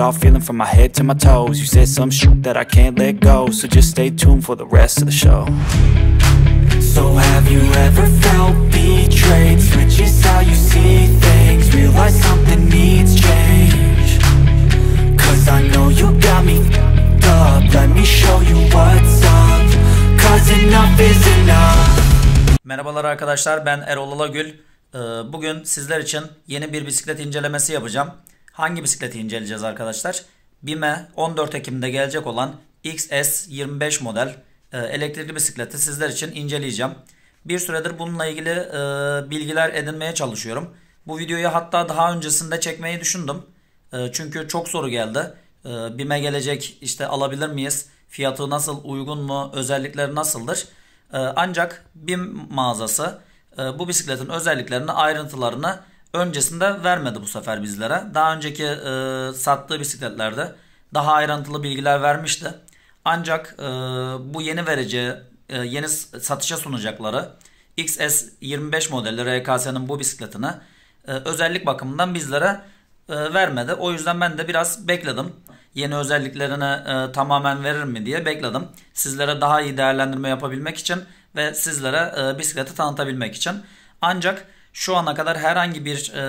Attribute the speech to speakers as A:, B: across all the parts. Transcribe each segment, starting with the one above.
A: start feeling from my head to my toes You said some shit that I can't let go So just stay tuned for the rest of the show So have you ever felt betrayed? Switches how you see things Realize something needs change Cause I know you got me up Let me show you what's up Cause enough is enough Merhabalar arkadaşlar ben Erol Alagül. Ee, bugün sizler için yeni bir bisiklet incelemesi yapacağım. Hangi bisikleti inceleyeceğiz arkadaşlar? BİM'e 14 Ekim'de gelecek olan XS25 model e, elektrikli bisikleti sizler için inceleyeceğim. Bir süredir bununla ilgili e, bilgiler edinmeye çalışıyorum. Bu videoyu hatta daha öncesinde çekmeyi düşündüm. E, çünkü çok soru geldi. BİM'e gelecek işte alabilir miyiz? Fiyatı nasıl? Uygun mu? Özellikleri nasıldır? Ancak BİM mağazası bu bisikletin özelliklerini ayrıntılarını Öncesinde vermedi bu sefer bizlere. Daha önceki e, sattığı bisikletlerde daha ayrıntılı bilgiler vermişti. Ancak e, bu yeni vereceği, e, yeni satışa sunacakları XS25 modeli RKS'nin bu bisikletini e, özellik bakımından bizlere e, vermedi. O yüzden ben de biraz bekledim. Yeni özelliklerini e, tamamen verir mi diye bekledim. Sizlere daha iyi değerlendirme yapabilmek için ve sizlere e, bisikleti tanıtabilmek için. Ancak şu ana kadar herhangi bir e,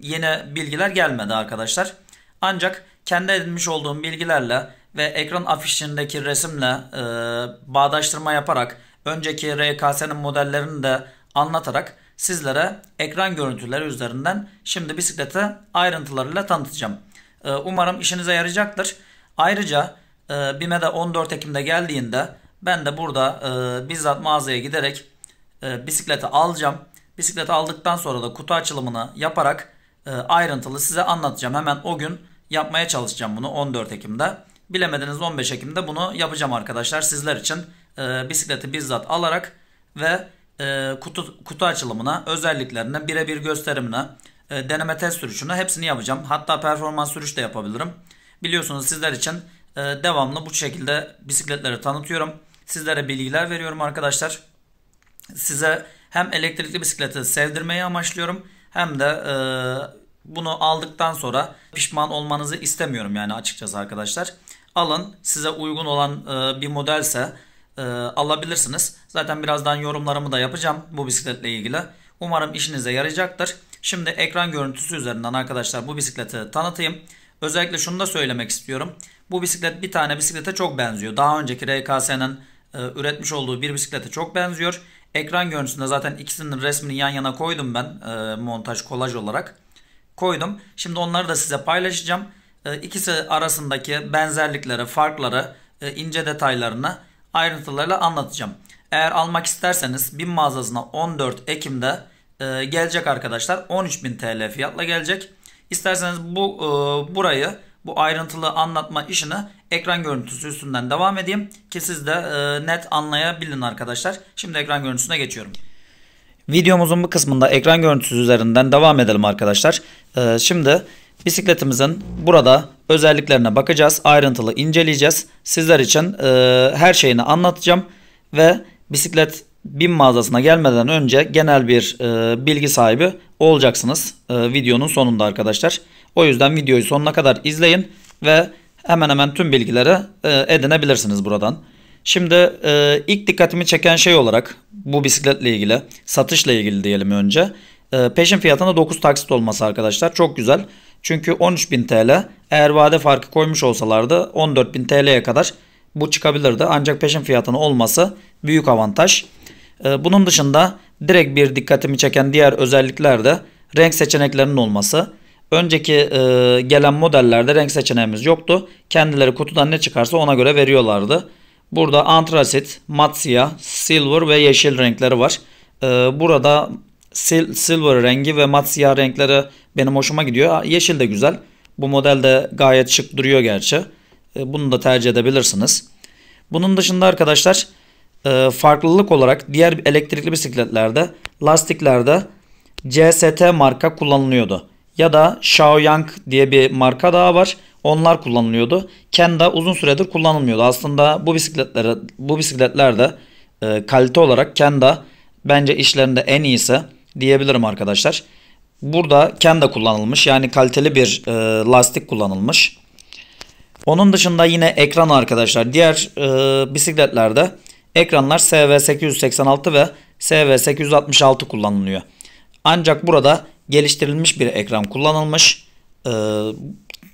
A: yeni bilgiler gelmedi arkadaşlar. Ancak kendi edinmiş olduğum bilgilerle ve ekran afişindeki resimle e, bağdaştırma yaparak önceki RKS'nin modellerini de anlatarak sizlere ekran görüntüleri üzerinden şimdi bisikleti ayrıntılarıyla tanıtacağım. E, umarım işinize yarayacaktır. Ayrıca e, BİM'e 14 Ekim'de geldiğinde ben de burada e, bizzat mağazaya giderek e, bisikleti alacağım Bisikleti aldıktan sonra da kutu açılımını yaparak e, ayrıntılı size anlatacağım. Hemen o gün yapmaya çalışacağım bunu 14 Ekim'de. Bilemediniz 15 Ekim'de bunu yapacağım arkadaşlar sizler için. E, bisikleti bizzat alarak ve e, kutu, kutu açılımına, özelliklerine, birebir gösterimine, e, deneme test sürüşüne hepsini yapacağım. Hatta performans sürüş de yapabilirim. Biliyorsunuz sizler için e, devamlı bu şekilde bisikletleri tanıtıyorum. Sizlere bilgiler veriyorum arkadaşlar. Size hem elektrikli bisikleti sevdirmeyi amaçlıyorum hem de e, bunu aldıktan sonra pişman olmanızı istemiyorum yani açıkçası arkadaşlar. Alın size uygun olan e, bir modelse e, alabilirsiniz. Zaten birazdan yorumlarımı da yapacağım bu bisikletle ilgili. Umarım işinize yarayacaktır. Şimdi ekran görüntüsü üzerinden arkadaşlar bu bisikleti tanıtayım. Özellikle şunu da söylemek istiyorum. Bu bisiklet bir tane bisiklete çok benziyor. Daha önceki RKS'nin e, üretmiş olduğu bir bisiklete çok benziyor. Ekran görüntüsünde zaten ikisinin resmini yan yana koydum ben e, montaj kolaj olarak. Koydum. Şimdi onları da size paylaşacağım. E, ikisi arasındaki benzerlikleri, farkları, e, ince detaylarını ayrıntılarıyla anlatacağım. Eğer almak isterseniz bin mağazasına 14 Ekim'de e, gelecek arkadaşlar. 13.000 TL fiyatla gelecek. İsterseniz bu e, burayı bu ayrıntılı anlatma işini ekran görüntüsü üstünden devam edeyim ki siz de e, net anlayabilin arkadaşlar. Şimdi ekran görüntüsüne geçiyorum. Videomuzun bu kısmında ekran görüntüsü üzerinden devam edelim arkadaşlar. E, şimdi bisikletimizin burada özelliklerine bakacağız. Ayrıntılı inceleyeceğiz. Sizler için e, her şeyini anlatacağım ve bisiklet BİM mağazasına gelmeden önce genel bir e, bilgi sahibi olacaksınız e, videonun sonunda arkadaşlar. O yüzden videoyu sonuna kadar izleyin ve hemen hemen tüm bilgileri e, edinebilirsiniz buradan. Şimdi e, ilk dikkatimi çeken şey olarak bu bisikletle ilgili satışla ilgili diyelim önce. E, peşin fiyatında 9 taksit olması arkadaşlar çok güzel. Çünkü 13.000 TL eğer vade farkı koymuş olsalardı 14.000 TL'ye kadar bu çıkabilirdi. Ancak peşin fiyatının olması büyük avantaj. E, bunun dışında direkt bir dikkatimi çeken diğer özellikler de renk seçeneklerinin olması. Önceki e, gelen modellerde renk seçeneğimiz yoktu. Kendileri kutudan ne çıkarsa ona göre veriyorlardı. Burada antrasit, mat siyah, silver ve yeşil renkleri var. E, burada sil, silver rengi ve mat siyah renkleri benim hoşuma gidiyor. Yeşil de güzel. Bu model de gayet şık duruyor gerçi. E, bunu da tercih edebilirsiniz. Bunun dışında arkadaşlar e, farklılık olarak diğer elektrikli bisikletlerde lastiklerde CST marka kullanılıyordu ya da Xiaoyang diye bir marka daha var. Onlar kullanılıyordu. Kenda uzun süredir kullanılmıyordu. Aslında bu bisikletlere bu bisikletler de e, kalite olarak Kenda bence işlerinde en iyisi diyebilirim arkadaşlar. Burada Kenda kullanılmış. Yani kaliteli bir e, lastik kullanılmış. Onun dışında yine ekran arkadaşlar. Diğer e, bisikletlerde ekranlar SV886 ve SV866 kullanılıyor. Ancak burada geliştirilmiş bir ekran kullanılmış. E,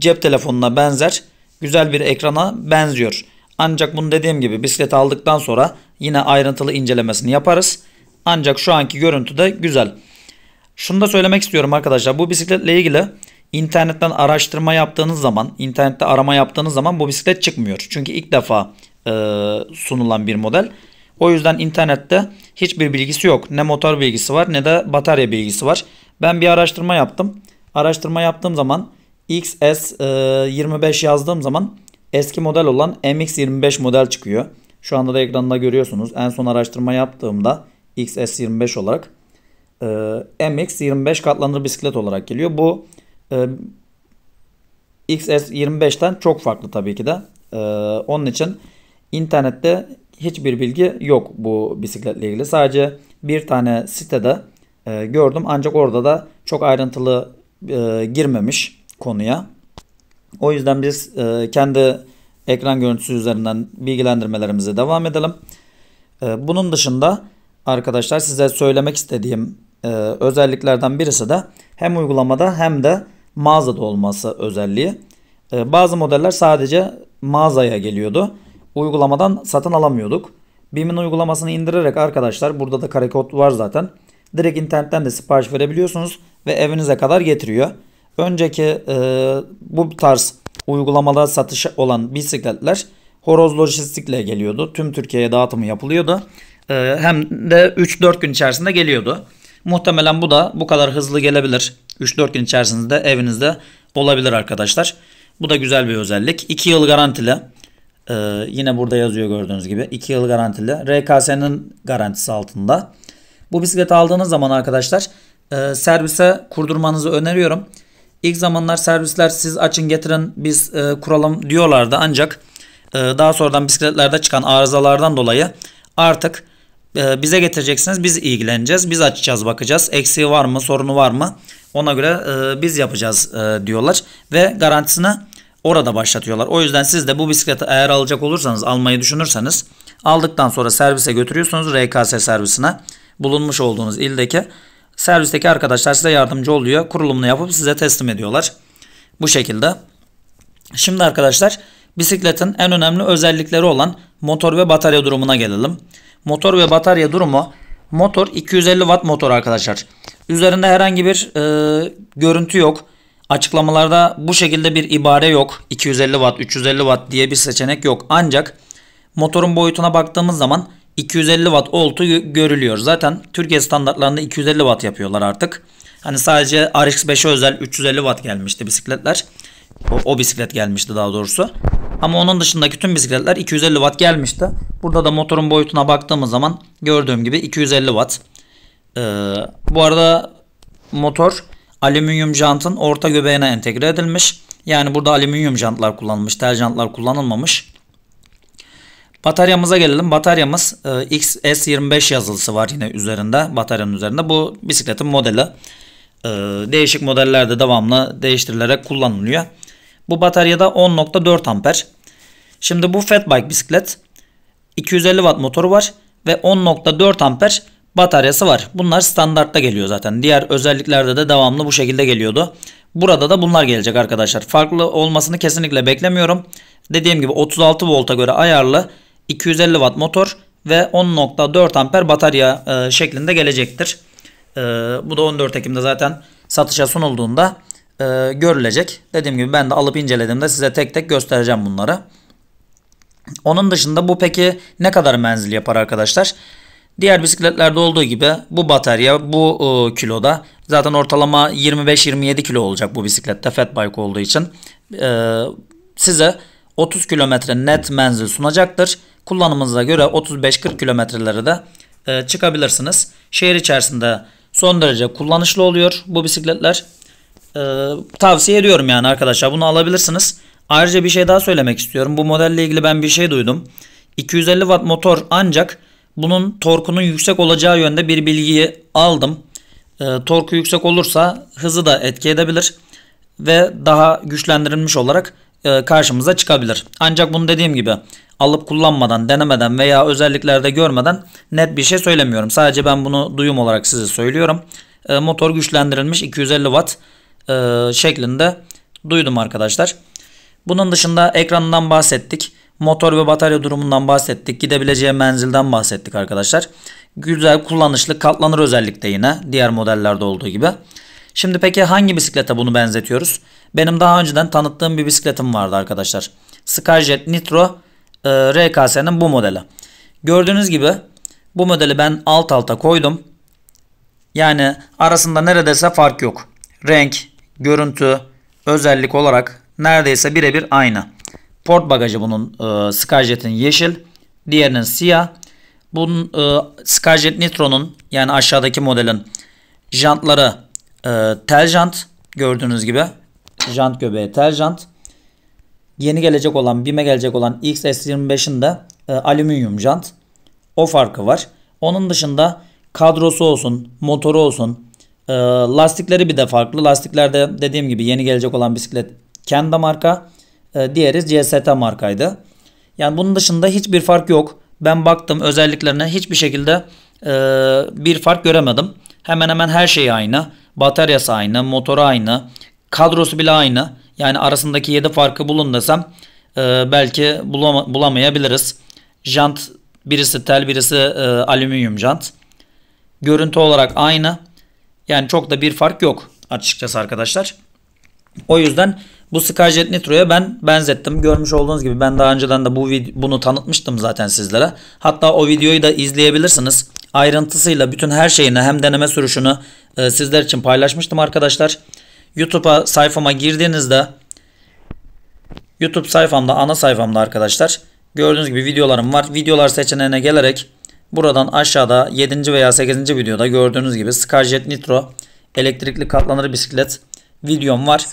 A: cep telefonuna benzer güzel bir ekrana benziyor. Ancak bunu dediğim gibi bisiklet aldıktan sonra yine ayrıntılı incelemesini yaparız. Ancak şu anki görüntü de güzel. Şunu da söylemek istiyorum arkadaşlar. Bu bisikletle ilgili internetten araştırma yaptığınız zaman, internette arama yaptığınız zaman bu bisiklet çıkmıyor. Çünkü ilk defa e, sunulan bir model. O yüzden internette hiçbir bilgisi yok. Ne motor bilgisi var ne de batarya bilgisi var. Ben bir araştırma yaptım. Araştırma yaptığım zaman XS25 e, yazdığım zaman eski model olan MX25 model çıkıyor. Şu anda da ekranda görüyorsunuz. En son araştırma yaptığımda XS25 olarak e, MX25 katlanır bisiklet olarak geliyor. Bu e, XS25'ten çok farklı tabii ki de. onun için internette hiçbir bilgi yok bu bisikletle ilgili. Sadece bir tane sitede e, gördüm. Ancak orada da çok ayrıntılı e, girmemiş konuya. O yüzden biz e, kendi ekran görüntüsü üzerinden bilgilendirmelerimize devam edelim. E, bunun dışında arkadaşlar size söylemek istediğim e, özelliklerden birisi de hem uygulamada hem de mağazada olması özelliği. E, bazı modeller sadece mağazaya geliyordu. Uygulamadan satın alamıyorduk. BİM'in uygulamasını indirerek arkadaşlar burada da karekod var zaten direkt internetten de sipariş verebiliyorsunuz ve evinize kadar getiriyor. Önceki e, bu tarz uygulamalara satış olan bisikletler horoz lojistikle geliyordu. Tüm Türkiye'ye dağıtımı yapılıyordu. E, hem de 3-4 gün içerisinde geliyordu. Muhtemelen bu da bu kadar hızlı gelebilir. 3-4 gün içerisinde evinizde olabilir arkadaşlar. Bu da güzel bir özellik. 2 yıl garantili. Ee, yine burada yazıyor gördüğünüz gibi. 2 yıl garantili. RKS'nin garantisi altında. Bu bisikleti aldığınız zaman arkadaşlar e, servise kurdurmanızı öneriyorum. İlk zamanlar servisler siz açın getirin biz e, kuralım diyorlardı ancak e, daha sonradan bisikletlerde çıkan arızalardan dolayı artık e, bize getireceksiniz biz ilgileneceğiz biz açacağız bakacağız eksiği var mı sorunu var mı ona göre e, biz yapacağız e, diyorlar ve garantisine orada başlatıyorlar. O yüzden siz de bu bisikleti eğer alacak olursanız almayı düşünürseniz aldıktan sonra servise götürüyorsunuz RKS servisine bulunmuş olduğunuz ildeki servisteki arkadaşlar size yardımcı oluyor. Kurulumunu yapıp size teslim ediyorlar. Bu şekilde. Şimdi arkadaşlar bisikletin en önemli özellikleri olan motor ve batarya durumuna gelelim. Motor ve batarya durumu motor 250 watt motor arkadaşlar. Üzerinde herhangi bir e, görüntü yok. Açıklamalarda bu şekilde bir ibare yok. 250 watt, 350 watt diye bir seçenek yok. Ancak motorun boyutuna baktığımız zaman 250 watt oltu görülüyor. Zaten Türkiye standartlarında 250 watt yapıyorlar artık. Hani sadece RX5'e özel 350 watt gelmişti bisikletler. O, o bisiklet gelmişti daha doğrusu. Ama onun dışındaki tüm bisikletler 250 watt gelmişti. Burada da motorun boyutuna baktığımız zaman gördüğüm gibi 250 watt. Ee, bu arada motor alüminyum jantın orta göbeğine entegre edilmiş. Yani burada alüminyum jantlar kullanılmış. Tel jantlar kullanılmamış. Bataryamıza gelelim. Bataryamız e, XS25 yazılısı var yine üzerinde. Bataryanın üzerinde. Bu bisikletin modeli. E, değişik modellerde devamlı değiştirilerek kullanılıyor. Bu bataryada 10.4 amper. Şimdi bu Fatbike bisiklet 250 watt motoru var ve 10.4 amper bataryası var. Bunlar standartta geliyor zaten. Diğer özelliklerde de devamlı bu şekilde geliyordu. Burada da bunlar gelecek arkadaşlar. Farklı olmasını kesinlikle beklemiyorum. Dediğim gibi 36 volta göre ayarlı 250 watt motor ve 10.4 amper batarya e, şeklinde gelecektir. E, bu da 14 Ekim'de zaten satışa sunulduğunda e, görülecek. Dediğim gibi ben de alıp incelediğimde size tek tek göstereceğim bunları. Onun dışında bu peki ne kadar menzil yapar arkadaşlar? Diğer bisikletlerde olduğu gibi bu batarya bu e, kiloda zaten ortalama 25-27 kilo olacak bu bisiklette fat bike olduğu için e, size 30 kilometre net menzil sunacaktır. Kullanımınıza göre 35-40 kilometreleri de e, çıkabilirsiniz. Şehir içerisinde son derece kullanışlı oluyor bu bisikletler. E, tavsiye ediyorum yani arkadaşlar bunu alabilirsiniz. Ayrıca bir şey daha söylemek istiyorum. Bu modelle ilgili ben bir şey duydum. 250 watt motor ancak bunun torkunun yüksek olacağı yönde bir bilgiyi aldım. E, torku yüksek olursa hızı da etki edebilir ve daha güçlendirilmiş olarak e, karşımıza çıkabilir. Ancak bunu dediğim gibi alıp kullanmadan, denemeden veya özelliklerde görmeden net bir şey söylemiyorum. Sadece ben bunu duyum olarak size söylüyorum. E, motor güçlendirilmiş 250 watt e, şeklinde duydum arkadaşlar. Bunun dışında ekranından bahsettik. Motor ve batarya durumundan bahsettik. Gidebileceği menzilden bahsettik arkadaşlar. Güzel kullanışlı katlanır özellikte yine diğer modellerde olduğu gibi. Şimdi peki hangi bisiklete bunu benzetiyoruz? Benim daha önceden tanıttığım bir bisikletim vardı arkadaşlar. Skyjet Nitro e, RKS'nin bu modeli. Gördüğünüz gibi bu modeli ben alt alta koydum. Yani arasında neredeyse fark yok. Renk, görüntü, özellik olarak neredeyse birebir aynı. Port bagajı bunun e, Skyjet'in yeşil, diğerinin siyah. Bunun e, Skyjet Nitro'nun yani aşağıdaki modelin jantları e, tel jant gördüğünüz gibi jant göbeği tel jant. Yeni gelecek olan BİM'e gelecek olan XS25'in de e, alüminyum jant. O farkı var. Onun dışında kadrosu olsun, motoru olsun, e, lastikleri bir de farklı. Lastiklerde dediğim gibi yeni gelecek olan bisiklet Kenda marka, e, diğeri CST markaydı. Yani bunun dışında hiçbir fark yok. Ben baktım özelliklerine hiçbir şekilde e, bir fark göremedim. Hemen hemen her şey aynı. Bataryası aynı, motoru aynı, kadrosu bile aynı. Yani arasındaki 7 farkı bulun desem e, belki bulama, bulamayabiliriz. Jant birisi tel birisi e, alüminyum jant. Görüntü olarak aynı. Yani çok da bir fark yok açıkçası arkadaşlar. O yüzden bu Skyjet Nitro'ya ben benzettim. Görmüş olduğunuz gibi ben daha önceden de bu bunu tanıtmıştım zaten sizlere. Hatta o videoyu da izleyebilirsiniz. Ayrıntısıyla bütün her şeyini hem deneme sürüşünü ee, sizler için paylaşmıştım arkadaşlar. YouTube'a sayfama girdiğinizde YouTube sayfamda ana sayfamda arkadaşlar gördüğünüz gibi videolarım var. Videolar seçeneğine gelerek buradan aşağıda 7. veya 8. videoda gördüğünüz gibi Scarjet Nitro elektrikli katlanır bisiklet videom var.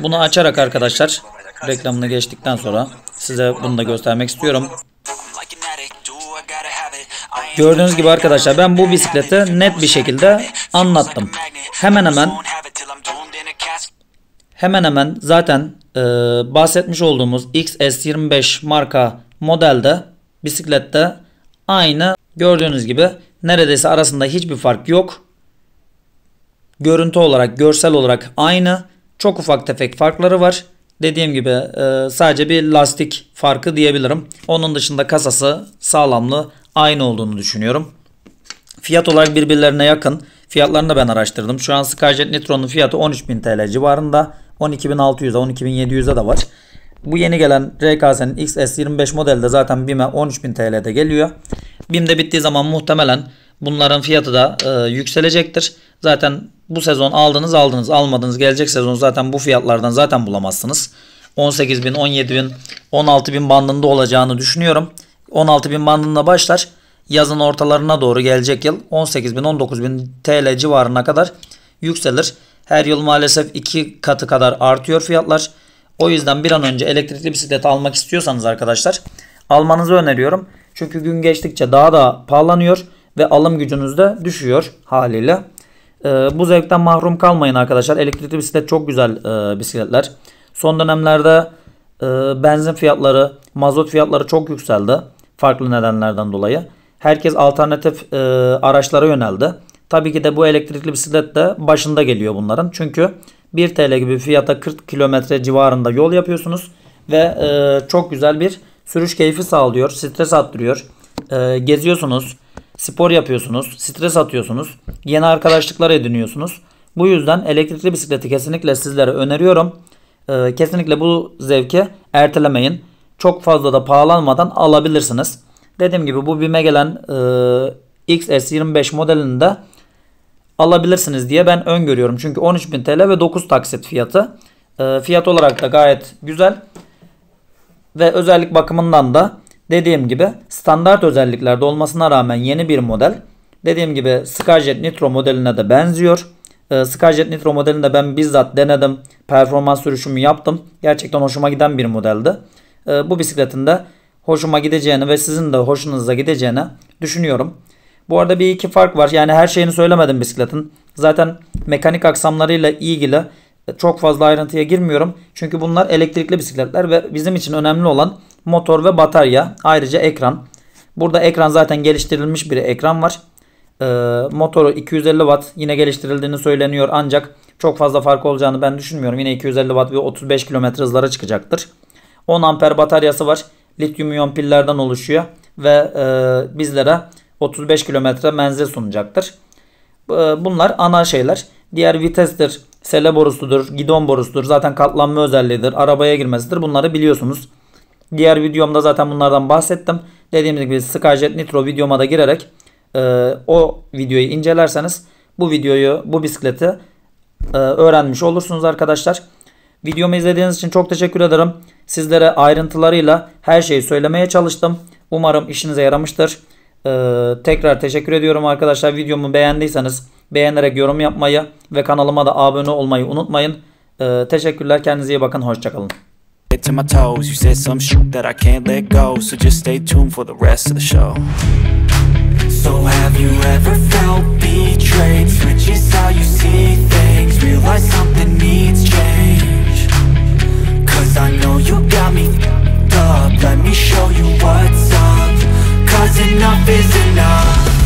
A: Bunu açarak arkadaşlar reklamını geçtikten sonra size bunu da göstermek istiyorum. Gördüğünüz gibi arkadaşlar ben bu bisikleti net bir şekilde anlattım. Hemen hemen hemen hemen zaten e, bahsetmiş olduğumuz XS25 marka modelde bisiklette aynı gördüğünüz gibi neredeyse arasında hiçbir fark yok. Görüntü olarak görsel olarak aynı çok ufak tefek farkları var. Dediğim gibi e, sadece bir lastik farkı diyebilirim. Onun dışında kasası sağlamlı aynı olduğunu düşünüyorum. Fiyat olarak birbirlerine yakın. Fiyatlarını da ben araştırdım. Şu an Skyjet Nitron'un fiyatı 13.000 TL civarında. 12.600'e 12.700'e de var. Bu yeni gelen RKS'nin XS25 modelde zaten BİM'e 13.000 TL'de geliyor. BİM bittiği zaman muhtemelen bunların fiyatı da e, yükselecektir. Zaten bu sezon aldınız aldınız almadınız gelecek sezon zaten bu fiyatlardan zaten bulamazsınız. 18 bin, 17 bin, 16 bin bandında olacağını düşünüyorum. 16 bin bandında başlar. Yazın ortalarına doğru gelecek yıl 18 bin, 19 bin TL civarına kadar yükselir. Her yıl maalesef iki katı kadar artıyor fiyatlar. O yüzden bir an önce elektrikli bisiklet almak istiyorsanız arkadaşlar almanızı öneriyorum. Çünkü gün geçtikçe daha da pahalanıyor ve alım gücünüz de düşüyor haliyle. Ee, bu zevkten mahrum kalmayın arkadaşlar. Elektrikli bisiklet çok güzel e, bisikletler. Son dönemlerde e, benzin fiyatları, mazot fiyatları çok yükseldi. Farklı nedenlerden dolayı. Herkes alternatif e, araçlara yöneldi. Tabii ki de bu elektrikli bisiklet de başında geliyor bunların. Çünkü 1 TL gibi fiyata 40 kilometre civarında yol yapıyorsunuz. Ve çok güzel bir sürüş keyfi sağlıyor. Stres attırıyor. geziyorsunuz. Spor yapıyorsunuz, stres atıyorsunuz, yeni arkadaşlıklar ediniyorsunuz. Bu yüzden elektrikli bisikleti kesinlikle sizlere öneriyorum. Ee, kesinlikle bu zevki ertelemeyin. Çok fazla da pahalanmadan alabilirsiniz. Dediğim gibi bu BİM'e gelen e, XS25 modelini de alabilirsiniz diye ben öngörüyorum. Çünkü 13.000 TL ve 9 taksit fiyatı. E, fiyat olarak da gayet güzel. Ve özellik bakımından da Dediğim gibi standart özelliklerde olmasına rağmen yeni bir model. Dediğim gibi Skyjet Nitro modeline de benziyor. E, Skyjet Nitro modelinde ben bizzat denedim. Performans sürüşümü yaptım. Gerçekten hoşuma giden bir modeldi. E, bu bisikletin de hoşuma gideceğini ve sizin de hoşunuza gideceğini düşünüyorum. Bu arada bir iki fark var. Yani her şeyini söylemedim bisikletin. Zaten mekanik aksamlarıyla ilgili çok fazla ayrıntıya girmiyorum. Çünkü bunlar elektrikli bisikletler ve bizim için önemli olan motor ve batarya. Ayrıca ekran. Burada ekran zaten geliştirilmiş bir ekran var. Ee, motoru 250 watt yine geliştirildiğini söyleniyor ancak çok fazla fark olacağını ben düşünmüyorum. Yine 250 watt ve 35 km hızlara çıkacaktır. 10 amper bataryası var. Lityum iyon pillerden oluşuyor ve e, bizlere 35 km menzil sunacaktır. Ee, bunlar ana şeyler. Diğer vitestir, sele borusudur, gidon borusudur. Zaten katlanma özelliğidir, arabaya girmesidir. Bunları biliyorsunuz. Diğer videomda zaten bunlardan bahsettim. Dediğimiz gibi Skyjet Nitro videoma da girerek e, o videoyu incelerseniz bu videoyu, bu bisikleti e, öğrenmiş olursunuz arkadaşlar. Videomu izlediğiniz için çok teşekkür ederim. Sizlere ayrıntılarıyla her şeyi söylemeye çalıştım. Umarım işinize yaramıştır. Ee, tekrar teşekkür ediyorum arkadaşlar. Videomu beğendiyseniz Beğenerek yorum yapmayı ve kanalıma da abone olmayı unutmayın. Ee, teşekkürler. Kendinize iyi bakın. Hoşçakalın. let me show you what's up. Cause enough is enough.